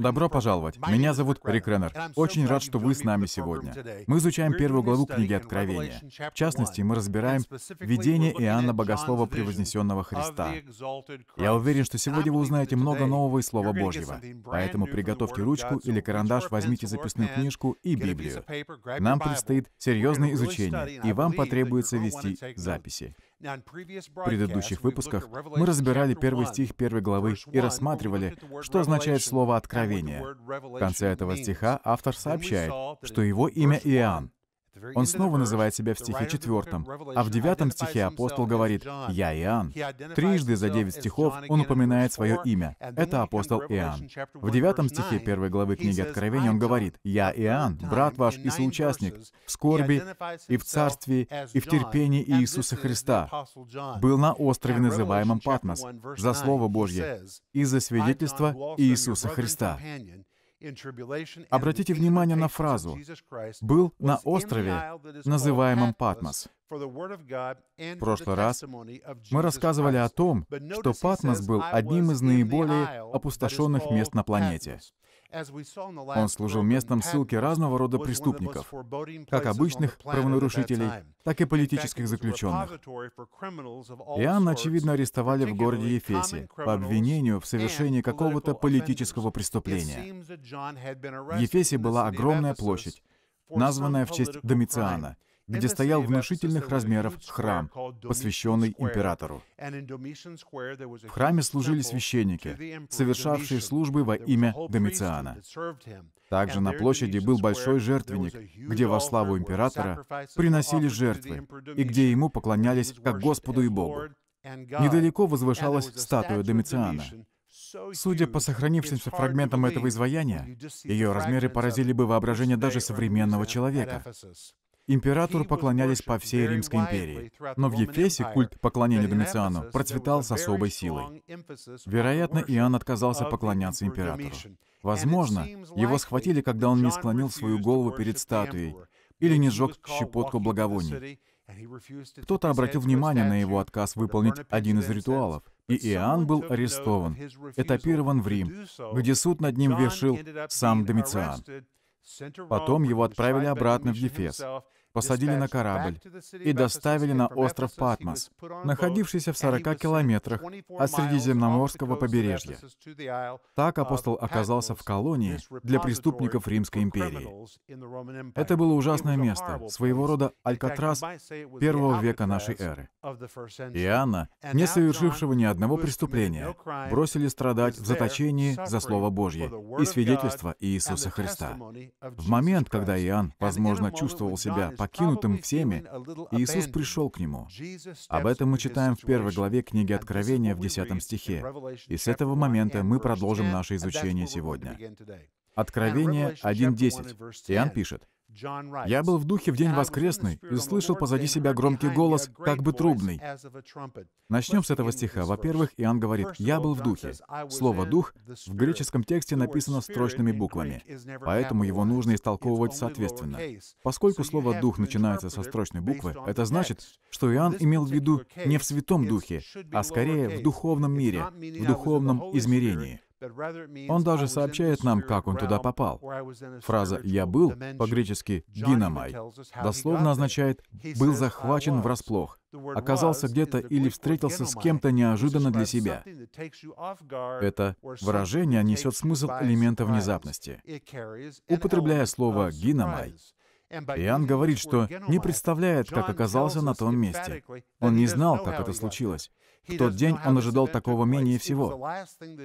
Добро пожаловать. Меня зовут Рик Реннер. Очень рад, что вы с нами сегодня. Мы изучаем первую главу книги Откровения. В частности, мы разбираем видение Иоанна Богослова Превознесенного Христа. Я уверен, что сегодня вы узнаете много нового из Слова Божьего. Поэтому приготовьте ручку или карандаш, возьмите записную книжку и Библию. Нам предстоит серьезное изучение, и вам потребуется вести записи. В предыдущих выпусках мы разбирали первый стих первой главы и рассматривали, что означает слово «откровение». В конце этого стиха автор сообщает, что его имя Иоанн, он снова называет себя в стихе четвертом, а в девятом стихе апостол говорит «Я Иоанн». Трижды за девять стихов он упоминает свое имя. Это апостол Иоанн. В девятом стихе первой главы книги Откровения он говорит «Я Иоанн, брат ваш и соучастник, в скорби и в царстве и в терпении Иисуса Христа. Был на острове, называемом Патмос, за Слово Божье и за свидетельство Иисуса Христа. Обратите внимание на фразу «был на острове, называемом Патмос». В прошлый раз мы рассказывали о том, что Патмос был одним из наиболее опустошенных мест на планете — он служил местом ссылки разного рода преступников, как обычных правонарушителей, так и политических заключенных. Иоанна, очевидно, арестовали в городе Ефесе по обвинению в совершении какого-то политического преступления. В Ефесе была огромная площадь, названная в честь Домициана — где стоял внушительных размеров храм, посвященный императору. В храме служили священники, совершавшие службы во имя Домициана. Также на площади был большой жертвенник, где во славу императора приносили жертвы, и где ему поклонялись как Господу и Богу. Недалеко возвышалась статуя Домициана. Судя по сохранившимся фрагментам этого изваяния, ее размеры поразили бы воображение даже современного человека. Императору поклонялись по всей Римской империи, но в Ефесе культ поклонения Домициану процветал с особой силой. Вероятно, Иоанн отказался поклоняться императору. Возможно, его схватили, когда он не склонил свою голову перед статуей или не сжег щепотку благовоний. Кто-то обратил внимание на его отказ выполнить один из ритуалов, и Иоанн был арестован, этапирован в Рим, где суд над ним вершил сам Домициан. Потом его отправили обратно в Ефес, посадили на корабль и доставили на остров Патмос, находившийся в 40 километрах от Средиземноморского побережья. Так апостол оказался в колонии для преступников Римской империи. Это было ужасное место, своего рода Алькатрас первого века нашей эры. Иоанна, не совершившего ни одного преступления, бросили страдать в заточении за Слово Божье и свидетельство Иисуса Христа. В момент, когда Иоанн, возможно, чувствовал себя покинутым всеми, Иисус пришел к нему. Об этом мы читаем в первой главе книги Откровения в 10 стихе. И с этого момента мы продолжим наше изучение сегодня. Откровение 1.10. Иоанн пишет, «Я был в духе в день воскресный и услышал позади себя громкий голос, как бы трубный». Начнем с этого стиха. Во-первых, Иоанн говорит «Я был в духе». Слово «дух» в греческом тексте написано строчными буквами, поэтому его нужно истолковывать соответственно. Поскольку слово «дух» начинается со строчной буквы, это значит, что Иоанн имел в виду не в Святом Духе, а скорее в духовном мире, в духовном измерении. Он даже сообщает нам, как он туда попал. Фраза «я был» по-гречески «динамай» дословно означает «был захвачен врасплох», оказался где-то или встретился с кем-то неожиданно для себя. Это выражение несет смысл элемента внезапности. Употребляя слово «гиномай», Иоанн говорит, что не представляет, как оказался на том месте. Он не знал, как это случилось. В тот день он ожидал такого менее всего.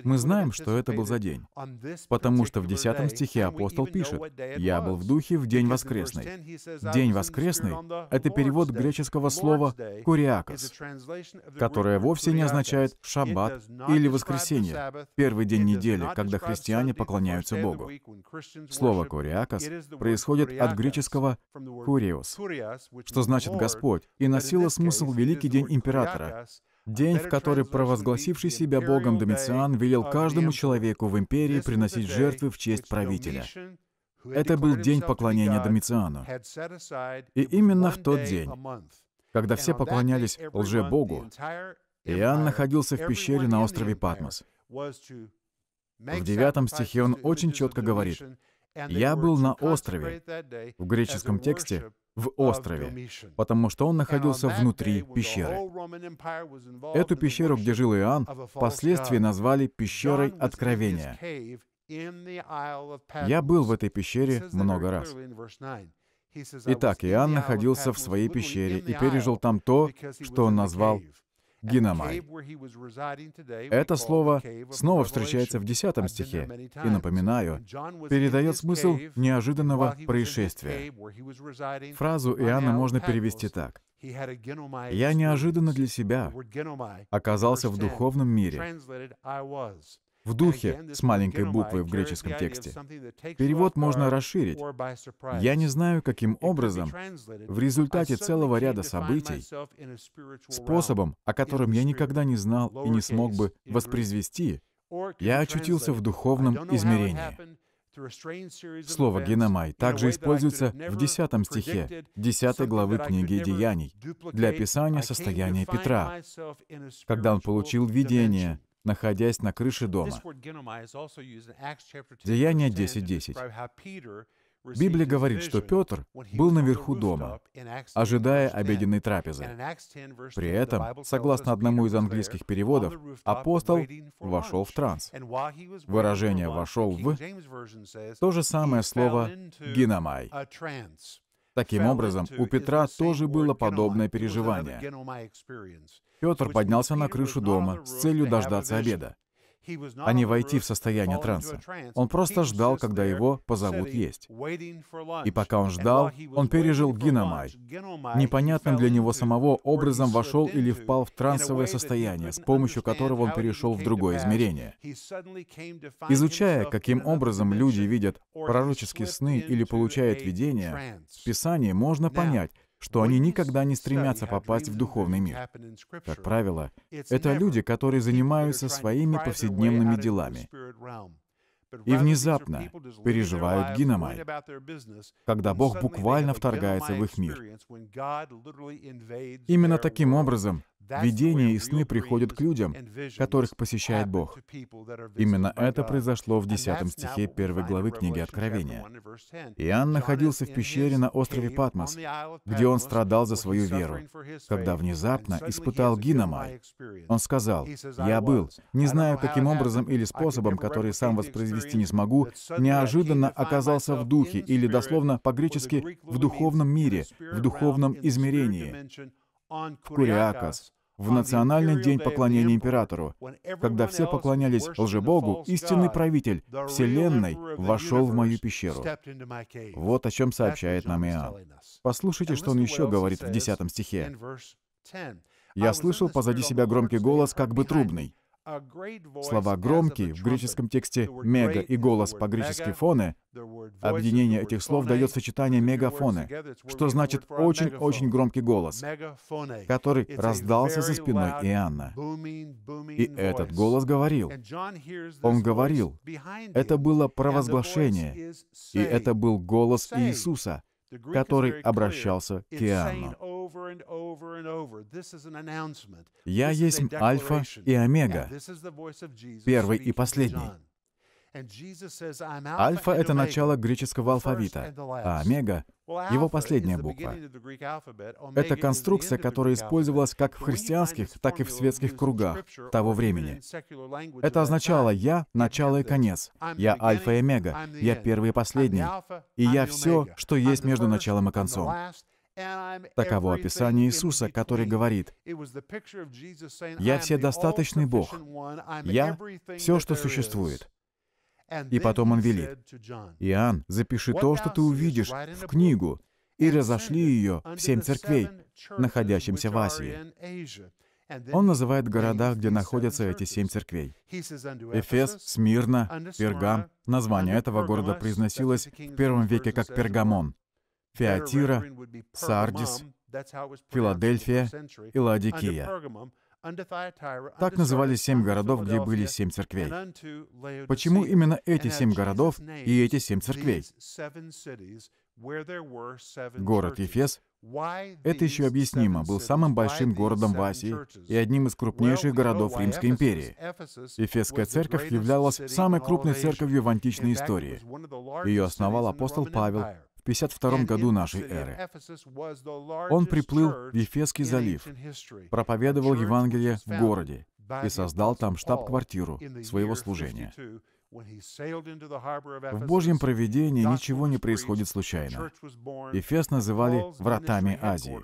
Мы знаем, что это был за день, потому что в 10 стихе апостол пишет, «Я был в духе в день воскресный». День воскресный — это перевод греческого слова «куриакос», которое вовсе не означает «шаббат» или «воскресенье», первый день недели, когда христиане поклоняются Богу. Слово «куриакос» происходит от греческого «куриос», что значит «Господь», и носило смысл «великий день императора», День, в который провозгласивший себя Богом Домициан велел каждому человеку в империи приносить жертвы в честь правителя. Это был день поклонения Домициану. И именно в тот день, когда все поклонялись лже-богу, Иоанн находился в пещере на острове Патмос. В девятом стихе он очень четко говорит, я был на острове, в греческом тексте в острове, потому что он находился внутри пещеры. Эту пещеру, где жил Иоанн, впоследствии назвали пещерой Откровения. Я был в этой пещере много раз. Итак, Иоанн находился в своей пещере и пережил там то, что он назвал Гиномай. Это слово снова встречается в 10 стихе и, напоминаю, передает смысл неожиданного происшествия. Фразу Иоанна можно перевести так. «Я неожиданно для себя оказался в духовном мире» в духе с маленькой буквы в греческом тексте. Перевод можно расширить. Я не знаю, каким образом, в результате целого ряда событий, способом, о котором я никогда не знал и не смог бы воспроизвести, я очутился в духовном измерении. Слово «геномай» также используется в 10 стихе 10 главы книги «Деяний» для описания состояния Петра, когда он получил видение, находясь на крыше дома. Деяние 10.10. .10. Библия говорит, что Петр был наверху дома, ожидая обеденной трапезы. При этом, согласно одному из английских переводов, апостол вошел в транс. Выражение «вошел в» — то же самое слово «гинамай». Таким образом, у Петра тоже было подобное переживание. Петр поднялся на крышу дома с целью дождаться обеда а не войти в состояние транса. Он просто ждал, когда его позовут есть. И пока он ждал, он пережил гиномай. Непонятным для него самого образом вошел или впал в трансовое состояние, с помощью которого он перешел в другое измерение. Изучая, каким образом люди видят пророческие сны или получают видения, в Писании можно понять, что они никогда не стремятся попасть в духовный мир. Как правило, это люди, которые занимаются своими повседневными делами и внезапно переживают гиномай, когда Бог буквально вторгается в их мир. Именно таким образом Видения и сны приходят к людям, которых посещает Бог. Именно это произошло в 10 стихе 1 главы книги Откровения. Иоанн находился в пещере на острове Патмос, где он страдал за свою веру, когда внезапно испытал Гиномай. Он сказал, «Я был, не знаю, каким образом или способом, который сам воспроизвести не смогу, неожиданно оказался в духе или, дословно по-гречески, в духовном мире, в духовном измерении». Куриакас, в Национальный день поклонения императору, когда все поклонялись лжебогу, истинный правитель Вселенной вошел в мою пещеру. Вот о чем сообщает нам Иоанн. Послушайте, что он еще говорит в 10 стихе. «Я слышал позади себя громкий голос, как бы трубный, Слова «громкий» в греческом тексте «мега» и «голос» по-гречески фоне. Объединение этих слов дает сочетание мегафоны, что значит очень-очень громкий голос, который раздался за спиной Иоанна. И этот голос говорил. Он говорил. Это было провозглашение, и это был голос Иисуса, который обращался к Иоанну. «Я есть Альфа и Омега, первый и последний». Альфа — это начало греческого алфавита, а омега — его последняя буква. Это конструкция, которая использовалась как в христианских, так и в светских кругах того времени. Это означало «я — начало и конец», «я альфа и омега», «я первый и последний», и «я все, что есть между началом и концом». Таково описание Иисуса, который говорит, «Я вседостаточный Бог, я — все, что существует». И потом он велит, «Иоанн, запиши то, что ты увидишь, в книгу, и разошли ее в семь церквей, находящимся в Азии. Он называет города, где находятся эти семь церквей. Эфес, Смирна, Пергам. Название этого города произносилось в первом веке как Пергамон. Феатира, Сардис, Филадельфия и Лаодикия. Так назывались семь городов, где были семь церквей. Почему именно эти семь городов и эти семь церквей? Город Ефес, это еще объяснимо, был самым большим городом в Асии и одним из крупнейших городов Римской империи. Ефесская церковь являлась самой крупной церковью в античной истории. Ее основал апостол Павел 52 году нашей эры. Он приплыл в Ефесский залив, проповедовал Евангелие в городе и создал там штаб-квартиру своего служения. В Божьем проведении ничего не происходит случайно. Эфес называли «вратами Азии».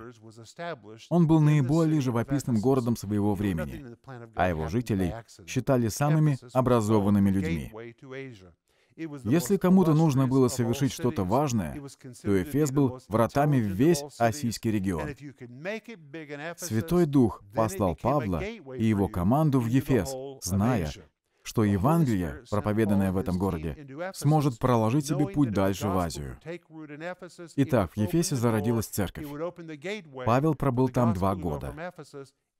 Он был наиболее живописным городом своего времени, а его жителей считали самыми образованными людьми. Если кому-то нужно было совершить что-то важное, то Эфес был вратами в весь Осийский регион. Святой Дух послал Павла и его команду в Ефес, зная, что Евангелие, проповеданное в этом городе, сможет проложить себе путь дальше в Азию. Итак, в Ефесе зародилась церковь. Павел пробыл там два года.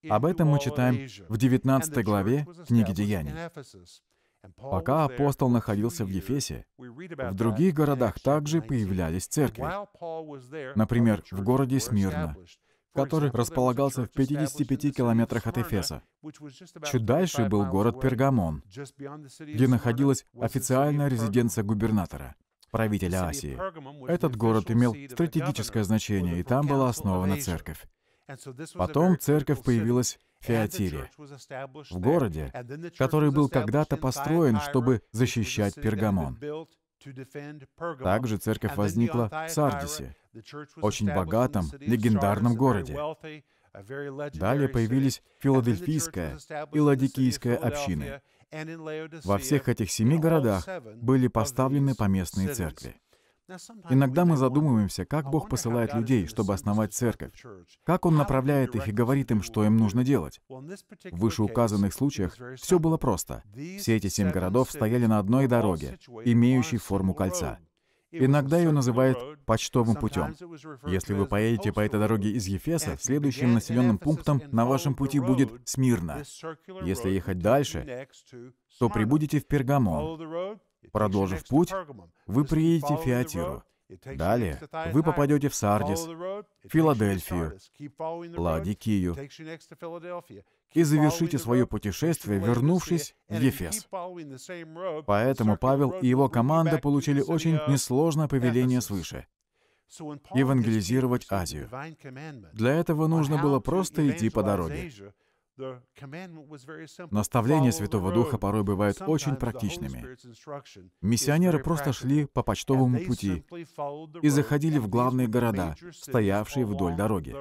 Об этом мы читаем в 19 главе книги Деяний. Пока апостол находился в Ефесе, в других городах также появлялись церкви. Например, в городе Смирна, который располагался в 55 километрах от Эфеса. Чуть дальше был город Пергамон, где находилась официальная резиденция губернатора, правителя Асии. Этот город имел стратегическое значение, и там была основана церковь. Потом церковь появилась Феатире, в городе, который был когда-то построен, чтобы защищать Пергамон. Также церковь возникла в Сардисе, очень богатом, легендарном городе. Далее появились Филадельфийская и Ладикийская общины. Во всех этих семи городах были поставлены поместные церкви. Иногда мы задумываемся, как Бог посылает людей, чтобы основать церковь, как Он направляет их и говорит им, что им нужно делать. В вышеуказанных случаях все было просто. Все эти семь городов стояли на одной дороге, имеющей форму кольца. Иногда ее называют почтовым путем. Если вы поедете по этой дороге из Ефеса, следующим населенным пунктом на вашем пути будет Смирна. Если ехать дальше, то прибудете в Пергамон, Продолжив путь, вы приедете в Фиатиру. Далее вы попадете в Сардис, Филадельфию, Ладикию и завершите свое путешествие, вернувшись в Ефес. Поэтому Павел и его команда получили очень несложное повеление свыше — евангелизировать Азию. Для этого нужно было просто идти по дороге. Наставления Святого Духа порой бывают очень практичными. Миссионеры просто шли по почтовому пути и заходили в главные города, стоявшие вдоль дороги.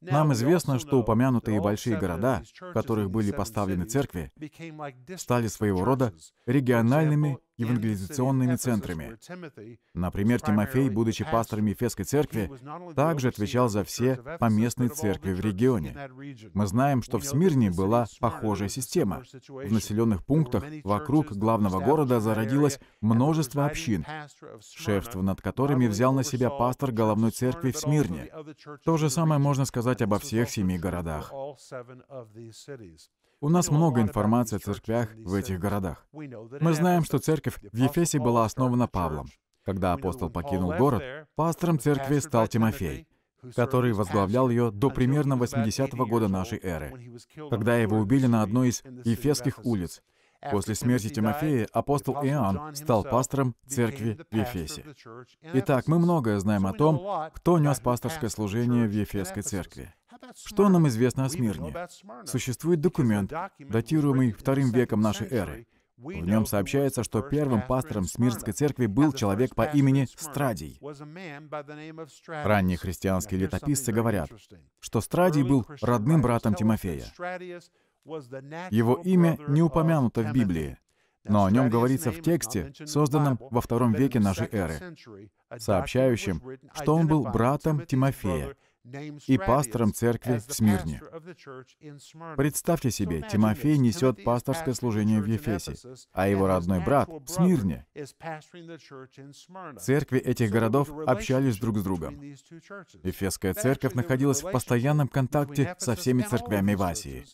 Нам известно, что упомянутые большие города, в которых были поставлены церкви, стали своего рода региональными евангелизационными центрами. Например, Тимофей, будучи пастором Ефесской церкви, также отвечал за все поместные церкви в регионе. Мы знаем, что в Смирне была похожая система. В населенных пунктах вокруг главного города зародилось множество общин, шефство над которыми взял на себя пастор головной церкви в Смирне. То же самое можно сказать обо всех семи городах. У нас много информации о церквях в этих городах. Мы знаем, что церковь в Ефесе была основана Павлом. Когда апостол покинул город, пастором церкви стал Тимофей, который возглавлял ее до примерно 80 -го года нашей эры, когда его убили на одной из ефесских улиц. После смерти Тимофея апостол Иоанн стал пастором церкви в Ефесе. Итак, мы многое знаем о том, кто нес пасторское служение в Ефесской церкви. Что нам известно о Смирне? Существует документ, датируемый вторым веком нашей эры. В нем сообщается, что первым пастором Смирской церкви был человек по имени Страдий. Ранние христианские летописцы говорят, что Страдий был родным братом Тимофея. Его имя не упомянуто в Библии, но о нем говорится в тексте, созданном во втором веке нашей эры, сообщающем, что он был братом Тимофея и пастором церкви в Смирне. Представьте себе, Тимофей несет пасторское служение в Ефесе, а его родной брат в Смирне. Церкви этих городов общались друг с другом. Ефесская церковь находилась в постоянном контакте со всеми церквями в Асии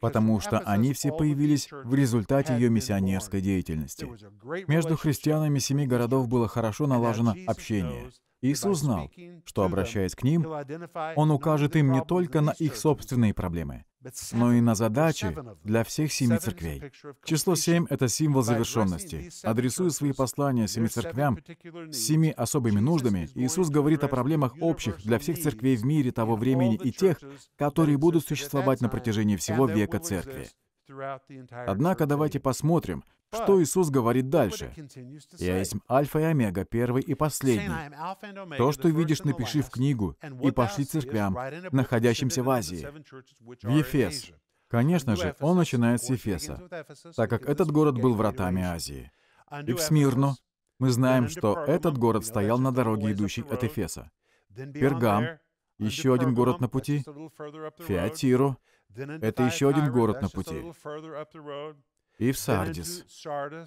потому что они все появились в результате ее миссионерской деятельности. Между христианами семи городов было хорошо налажено общение, Иисус знал, что, обращаясь к ним, Он укажет им не только на их собственные проблемы, но и на задачи для всех семи церквей. Число семь — это символ завершенности. Адресуя свои послания семи церквям с семи особыми нуждами, Иисус говорит о проблемах общих для всех церквей в мире того времени и тех, которые будут существовать на протяжении всего века церкви. Однако давайте посмотрим, что Иисус говорит дальше. «Я есть Альфа и Омега, первый и последний. То, что видишь, напиши в книгу и пошли церквям, находящимся в Азии, в Ефес». Конечно же, он начинает с Ефеса, так как этот город был вратами Азии. И в Смирну. Мы знаем, что этот город стоял на дороге, идущей от Эфеса. Пергам, еще один город на пути, Феатиру, это еще один город на пути. И в Сардис.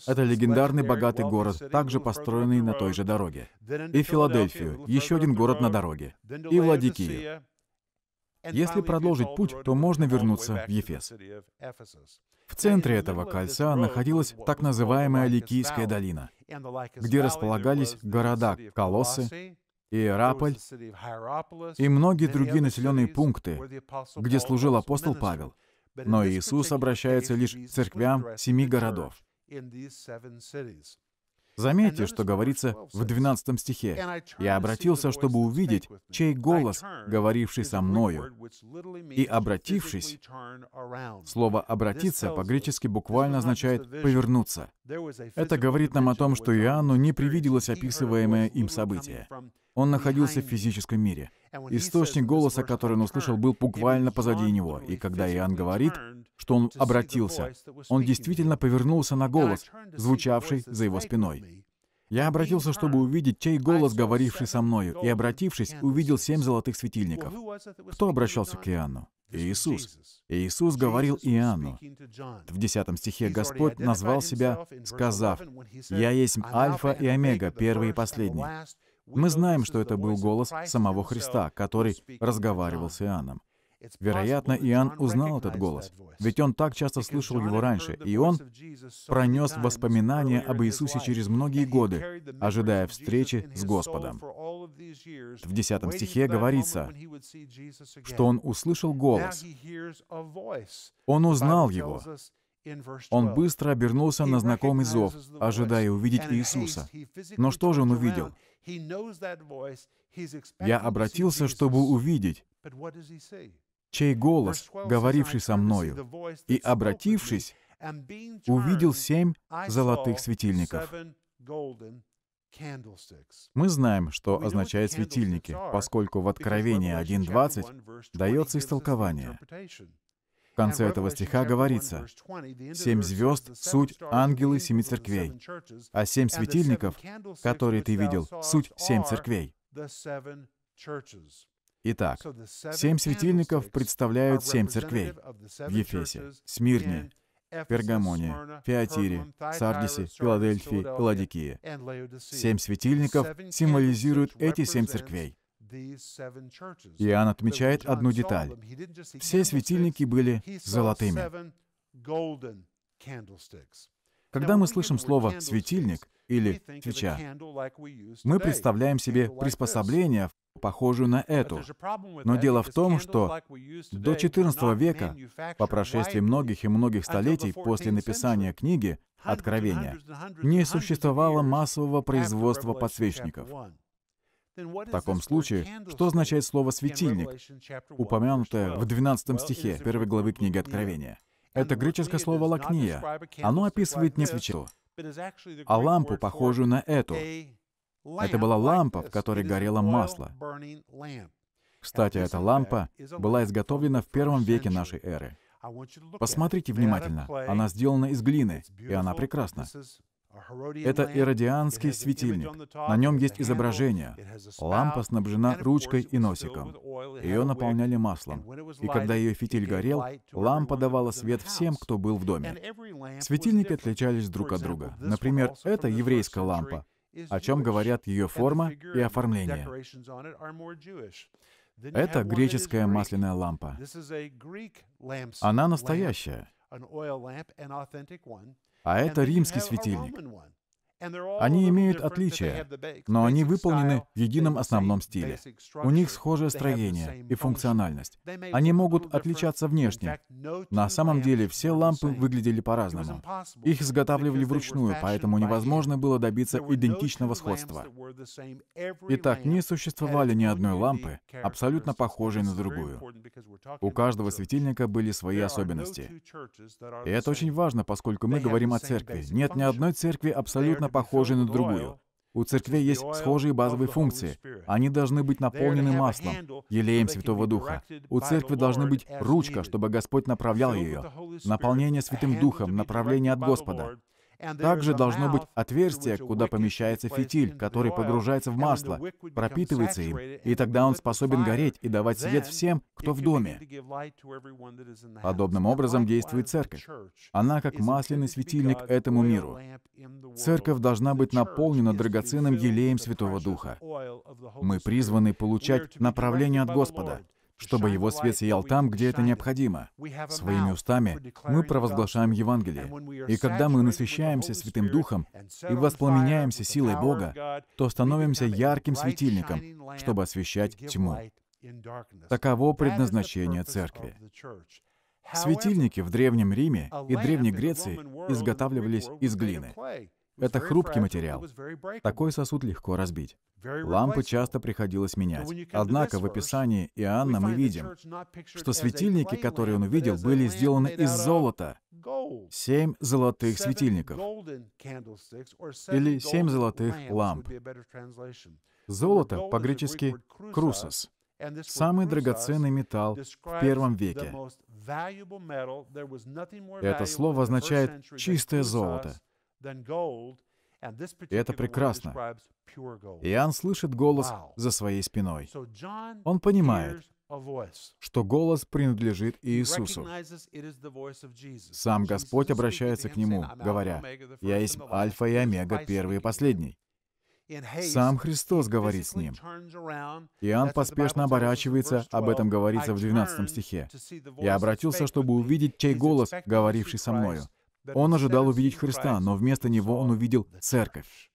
Это легендарный богатый город, также построенный на той же дороге. И Филадельфию, еще один город на дороге. И Владикию. Если продолжить путь, то можно вернуться в Ефес. В центре этого кольца находилась так называемая Ликийская долина, где располагались города Колоссы, Иераполь и многие другие населенные пункты, где служил апостол Павел. Но Иисус обращается лишь к церквям семи городов. Заметьте, что говорится в 12 стихе. «Я обратился, чтобы увидеть, чей голос, говоривший со мною». И обратившись, слово «обратиться» по-гречески буквально означает «повернуться». Это говорит нам о том, что Иоанну не привиделось описываемое им событие. Он находился в физическом мире. Источник голоса, который он услышал, был буквально позади него. И когда Иоанн говорит, что он обратился, он действительно повернулся на голос, звучавший за его спиной. Я обратился, чтобы увидеть, чей голос, говоривший со мною, и, обратившись, увидел семь золотых светильников. Кто обращался к Иоанну? Иисус. Иисус говорил Иоанну. В 10 стихе Господь назвал себя, сказав, «Я есть Альфа и Омега, первый и последний». Мы знаем, что это был голос самого Христа, который разговаривал с Иоанном. Вероятно, Иоанн узнал этот голос, ведь он так часто слышал его раньше, и он пронес воспоминания об Иисусе через многие годы, ожидая встречи с Господом. В 10 стихе говорится, что он услышал голос. Он узнал его. Он быстро обернулся на знакомый зов, ожидая увидеть Иисуса. Но что же он увидел? «Я обратился, чтобы увидеть» чей голос, говоривший со мною, и, обратившись, увидел семь золотых светильников. Мы знаем, что означают светильники, поскольку в Откровении 1.20 дается истолкование. В конце этого стиха говорится, «Семь звезд — суть ангелы семи церквей, а семь светильников, которые ты видел, — суть семь церквей». Итак, семь светильников представляют семь церквей в Ефесе, Смирне, Пергамоне, Феатире, Сардисе, Филадельфии, Ладикии. Семь светильников символизируют эти семь церквей. Иоанн отмечает одну деталь. Все светильники были золотыми. Когда мы слышим слово «светильник» или «свеча», мы представляем себе приспособление, похожую на эту. Но дело в том, что до XIV века, по прошествии многих и многих столетий после написания книги Откровения, не существовало массового производства подсвечников. В таком случае, что означает слово «светильник», упомянутое в 12 стихе 1 главы книги Откровения? Это греческое слово «лакния». Оно описывает не свечу, а лампу, похожую на эту. Это была лампа, в которой горело масло. Кстати, эта лампа была изготовлена в первом веке нашей эры. Посмотрите внимательно. Она сделана из глины, и она прекрасна. Это иродианский светильник. На нем есть изображение. Лампа снабжена ручкой и носиком. Ее наполняли маслом. И когда ее фитиль горел, лампа давала свет всем, кто был в доме. Светильники отличались друг от друга. Например, это еврейская лампа, о чем говорят ее форма и оформление. Это греческая масляная лампа. Она настоящая а это римский светильник. Они имеют отличия, но они выполнены в едином основном стиле. У них схожее строение и функциональность. Они могут отличаться внешне. На самом деле все лампы выглядели по-разному. Их изготавливали вручную, поэтому невозможно было добиться идентичного сходства. Итак, не существовали ни одной лампы, абсолютно похожей на другую. У каждого светильника были свои особенности. И это очень важно, поскольку мы говорим о церкви. Нет ни одной церкви абсолютно похожей на другую. У церкви есть схожие базовые функции. Они должны быть наполнены маслом, елеем Святого Духа. У церкви должны быть ручка, чтобы Господь направлял ее. Наполнение Святым Духом, направление от Господа. Также должно быть отверстие, куда помещается фитиль, который погружается в масло, пропитывается им, и тогда он способен гореть и давать свет всем, кто в доме. Подобным образом действует церковь. Она как масляный светильник этому миру. Церковь должна быть наполнена драгоценным елеем Святого Духа. Мы призваны получать направление от Господа — чтобы его свет сиял там, где это необходимо. Своими устами мы провозглашаем Евангелие. И когда мы насыщаемся Святым Духом и воспламеняемся силой Бога, то становимся ярким светильником, чтобы освещать тьму. Таково предназначение церкви. Светильники в Древнем Риме и Древней Греции изготавливались из глины. Это хрупкий материал. Такой сосуд легко разбить. Лампы часто приходилось менять. Однако в описании Иоанна мы видим, что светильники, которые он увидел, были сделаны из золота. Семь золотых светильников. Или семь золотых ламп. Золото по-гречески «крусос» самый драгоценный металл в первом веке. Это слово означает «чистое золото». И это прекрасно. Иоанн слышит голос за своей спиной. Он понимает, что голос принадлежит Иисусу. Сам Господь обращается к нему, говоря, «Я есть Альфа и Омега, первый и последний». Сам Христос говорит с ним. Иоанн поспешно оборачивается, об этом говорится в 12 стихе. «Я обратился, чтобы увидеть, чей голос, говоривший со мною, он ожидал увидеть Христа, но вместо него он увидел церковь.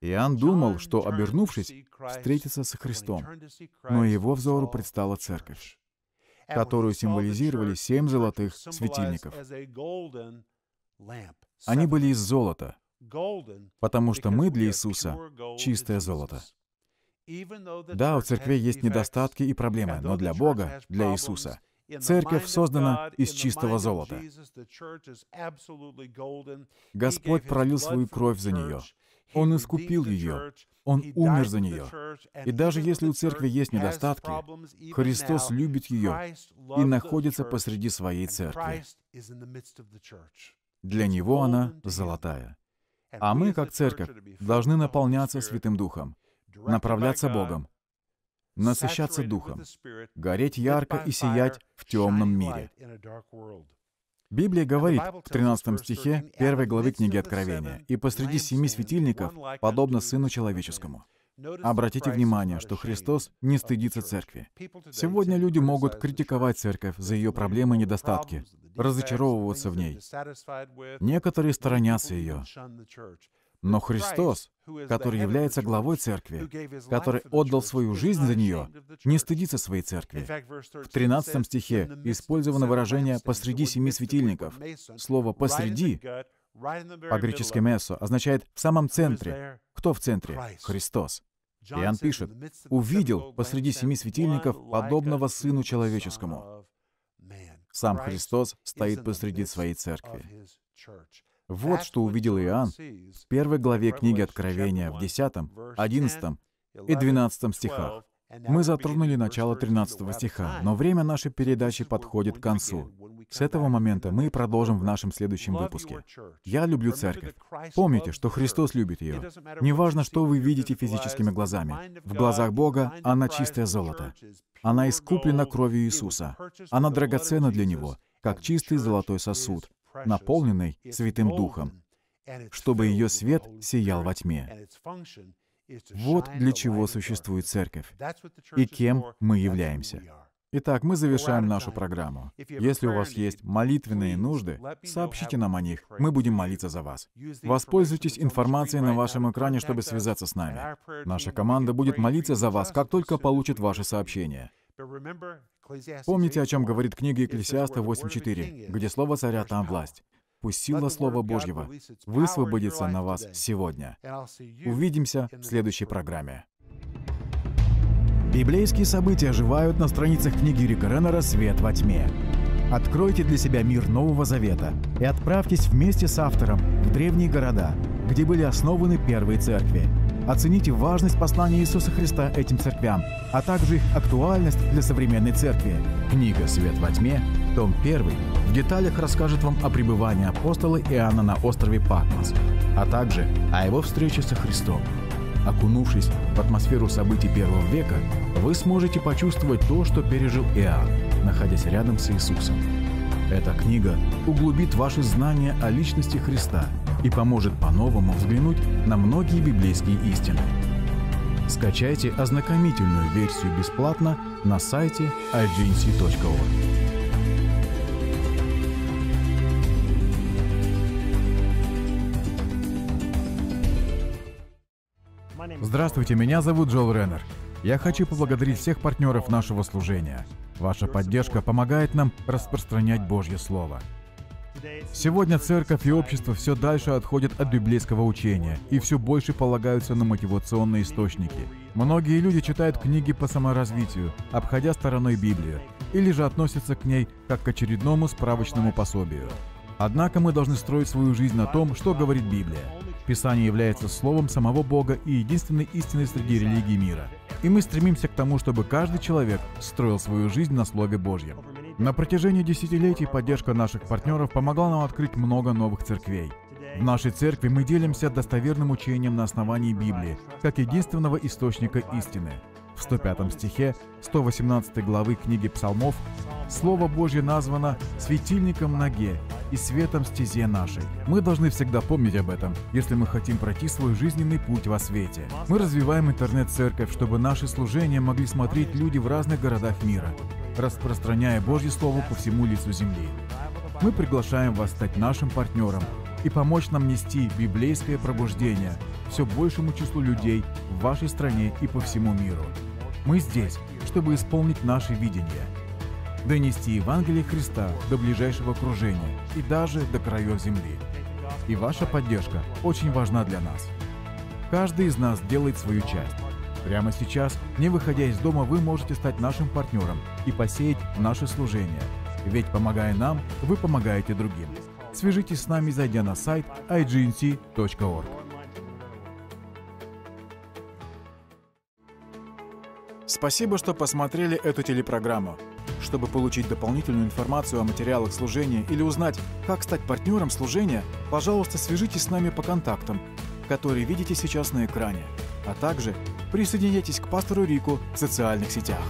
Иоанн думал, что, обернувшись, встретится со Христом, но его взору предстала церковь, которую символизировали семь золотых светильников. Они были из золота, потому что мы для Иисуса — чистое золото. Да, у церкви есть недостатки и проблемы, но для Бога, для Иисуса — Церковь создана из чистого золота. Господь пролил свою кровь за нее. Он искупил ее. Он умер за нее. И даже если у церкви есть недостатки, Христос любит ее и находится посреди своей церкви. Для Него она золотая. А мы, как церковь, должны наполняться Святым Духом, направляться Богом, насыщаться духом, гореть ярко и сиять в темном мире. Библия говорит в 13 стихе 1 главы книги Откровения, «И посреди семи светильников, подобно Сыну Человеческому». Обратите внимание, что Христос не стыдится церкви. Сегодня люди могут критиковать церковь за ее проблемы и недостатки, разочаровываться в ней. Некоторые сторонятся ее. Но Христос, который является главой церкви, который отдал свою жизнь за нее, не стыдится своей церкви. В 13 стихе использовано выражение «посреди семи светильников». Слово «посреди» по-гречески «месо» означает «в самом центре». Кто в центре? Христос. Иоанн пишет, «Увидел посреди семи светильников подобного Сыну Человеческому». Сам Христос стоит посреди своей церкви. Вот что увидел Иоанн в первой главе книги Откровения, в 10, 11 и 12 стихах. Мы затронули начало 13 стиха, но время нашей передачи подходит к концу. С этого момента мы продолжим в нашем следующем выпуске. Я люблю церковь. Помните, что Христос любит ее. Неважно, что вы видите физическими глазами. В глазах Бога она чистое золото. Она искуплена кровью Иисуса. Она драгоценна для Него, как чистый золотой сосуд, наполненной Святым Духом, чтобы ее свет сиял во тьме. Вот для чего существует церковь и кем мы являемся. Итак, мы завершаем нашу программу. Если у вас есть молитвенные нужды, сообщите нам о них. Мы будем молиться за вас. Воспользуйтесь информацией на вашем экране, чтобы связаться с нами. Наша команда будет молиться за вас, как только получит ваше сообщение. Помните, о чем говорит книга Екклесиаста 8.4, где слово царя там власть. Пусть сила Слова Божьего высвободится на вас сегодня. Увидимся в следующей программе. Библейские события оживают на страницах книги Рика Реннера «Свет во тьме». Откройте для себя мир Нового Завета и отправьтесь вместе с автором в древние города, где были основаны первые церкви – Оцените важность послания Иисуса Христа этим церквям, а также их актуальность для современной церкви. Книга «Свет во тьме», том 1, в деталях расскажет вам о пребывании апостола Иоанна на острове Патмос, а также о его встрече со Христом. Окунувшись в атмосферу событий первого века, вы сможете почувствовать то, что пережил Иоанн, находясь рядом с Иисусом. Эта книга углубит ваши знания о личности Христа – и поможет по-новому взглянуть на многие библейские истины. Скачайте ознакомительную версию бесплатно на сайте agency.org. Здравствуйте, меня зовут Джол Реннер. Я хочу поблагодарить всех партнеров нашего служения. Ваша поддержка помогает нам распространять Божье Слово. Сегодня церковь и общество все дальше отходят от библейского учения и все больше полагаются на мотивационные источники. Многие люди читают книги по саморазвитию, обходя стороной Библию, или же относятся к ней как к очередному справочному пособию. Однако мы должны строить свою жизнь на том, что говорит Библия. Писание является словом самого Бога и единственной истиной среди религий мира. И мы стремимся к тому, чтобы каждый человек строил свою жизнь на Слове Божьем. На протяжении десятилетий поддержка наших партнеров помогла нам открыть много новых церквей. В нашей церкви мы делимся достоверным учением на основании Библии, как единственного источника истины. В 105 стихе 118 главы книги Псалмов Слово Божье названо «светильником ноге» и «светом стезе нашей». Мы должны всегда помнить об этом, если мы хотим пройти свой жизненный путь во свете. Мы развиваем интернет-церковь, чтобы наши служения могли смотреть люди в разных городах мира распространяя Божье Слово по всему лицу земли. Мы приглашаем вас стать нашим партнером и помочь нам нести библейское пробуждение все большему числу людей в вашей стране и по всему миру. Мы здесь, чтобы исполнить наше видение, донести Евангелие Христа до ближайшего окружения и даже до краев земли. И ваша поддержка очень важна для нас. Каждый из нас делает свою часть. Прямо сейчас, не выходя из дома, вы можете стать нашим партнером и посеять наше служение. Ведь помогая нам, вы помогаете другим. Свяжитесь с нами, зайдя на сайт ignc.org. Спасибо, что посмотрели эту телепрограмму. Чтобы получить дополнительную информацию о материалах служения или узнать, как стать партнером служения, пожалуйста, свяжитесь с нами по контактам, которые видите сейчас на экране а также присоединяйтесь к пастору Рику в социальных сетях.